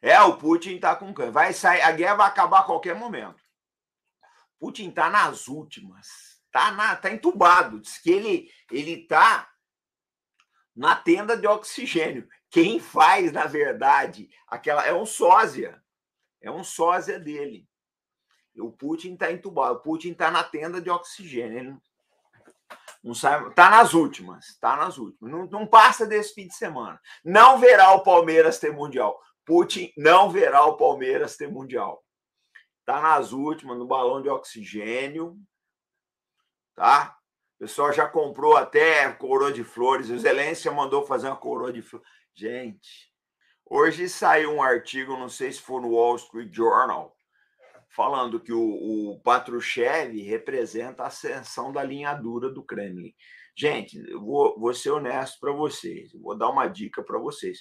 É, o Putin está com câncer. Vai sair, a guerra vai acabar a qualquer momento. Putin está nas últimas. Está na, tá entubado. Diz que ele ele tá na tenda de oxigênio. Quem faz, na verdade, aquela é um sósia. É um sósia dele. O Putin está entubado. O Putin está na tenda de oxigênio. Ele não sai, tá nas últimas, está nas últimas. Não, não passa desse fim de semana. Não verá o Palmeiras ter mundial. Putin não verá o Palmeiras ter Mundial. Tá nas últimas, no balão de oxigênio, tá? O pessoal já comprou até coroa de flores. O Zelensky mandou fazer uma coroa de flores. Gente, hoje saiu um artigo, não sei se foi no Wall Street Journal, falando que o, o Patrushev representa a ascensão da linha dura do Kremlin. Gente, eu vou, vou ser honesto para vocês, vou dar uma dica para vocês.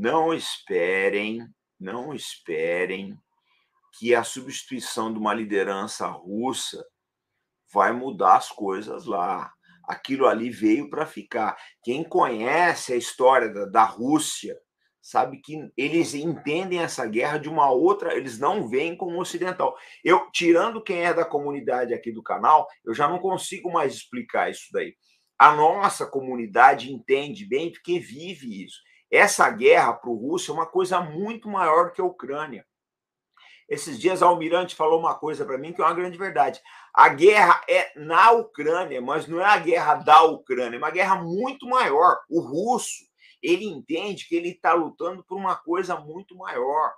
Não esperem, não esperem que a substituição de uma liderança russa vai mudar as coisas lá. Aquilo ali veio para ficar. Quem conhece a história da, da Rússia sabe que eles entendem essa guerra de uma outra, eles não veem como ocidental. Eu, tirando quem é da comunidade aqui do canal, eu já não consigo mais explicar isso daí. A nossa comunidade entende bem porque vive isso. Essa guerra para o russo é uma coisa muito maior que a Ucrânia. Esses dias, a Almirante falou uma coisa para mim que é uma grande verdade. A guerra é na Ucrânia, mas não é a guerra da Ucrânia, é uma guerra muito maior. O russo, ele entende que ele está lutando por uma coisa muito maior.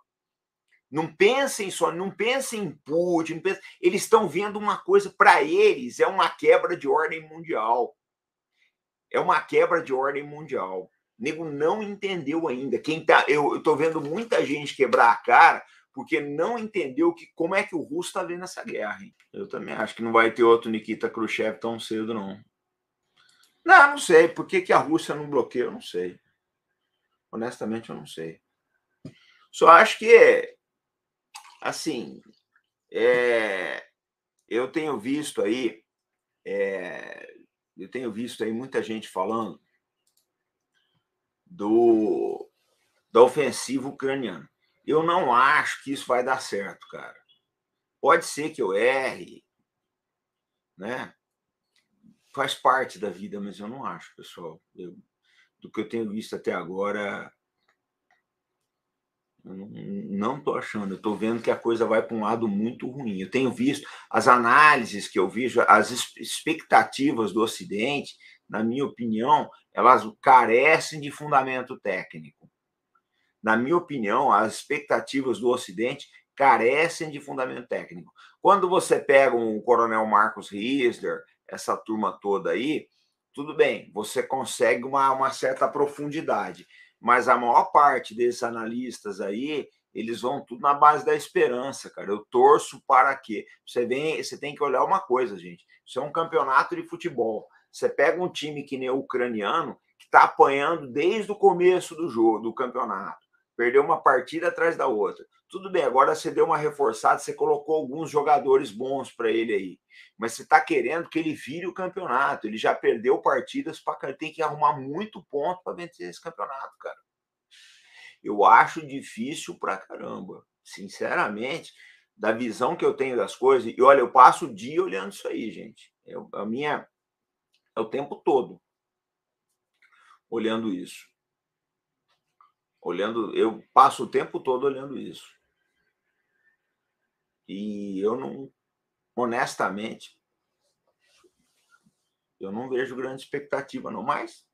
Não pensem só, não pensem em Putin. Pensem... Eles estão vendo uma coisa, para eles, é uma quebra de ordem mundial. É uma quebra de ordem mundial nego não entendeu ainda. Quem tá, eu estou vendo muita gente quebrar a cara porque não entendeu que, como é que o russo está vendo essa guerra. Hein? Eu também acho que não vai ter outro Nikita Khrushchev tão cedo, não. Não, não sei. Por que, que a Rússia não bloqueia? Eu não sei. Honestamente, eu não sei. Só acho que, assim, é, eu tenho visto aí, é, eu tenho visto aí muita gente falando do da ofensiva ucraniana. Eu não acho que isso vai dar certo, cara. Pode ser que eu erre, né? Faz parte da vida, mas eu não acho, pessoal. Eu, do que eu tenho visto até agora, não estou achando. Estou vendo que a coisa vai para um lado muito ruim. Eu tenho visto as análises que eu vejo, as expectativas do Ocidente na minha opinião, elas carecem de fundamento técnico. Na minha opinião, as expectativas do Ocidente carecem de fundamento técnico. Quando você pega o um Coronel Marcos Riesler, essa turma toda aí, tudo bem, você consegue uma, uma certa profundidade, mas a maior parte desses analistas aí, eles vão tudo na base da esperança, cara. Eu torço para quê? Você, vem, você tem que olhar uma coisa, gente. Isso é um campeonato de futebol. Você pega um time que nem o ucraniano, que está apanhando desde o começo do jogo, do campeonato. Perdeu uma partida atrás da outra. Tudo bem, agora você deu uma reforçada, você colocou alguns jogadores bons para ele aí. Mas você está querendo que ele vire o campeonato. Ele já perdeu partidas para tem que arrumar muito ponto para vencer esse campeonato, cara. Eu acho difícil para caramba. Sinceramente, da visão que eu tenho das coisas, e olha, eu passo o dia olhando isso aí, gente. Eu, a minha é o tempo todo olhando isso. Olhando, eu passo o tempo todo olhando isso. E eu não, honestamente, eu não vejo grande expectativa, não. Mas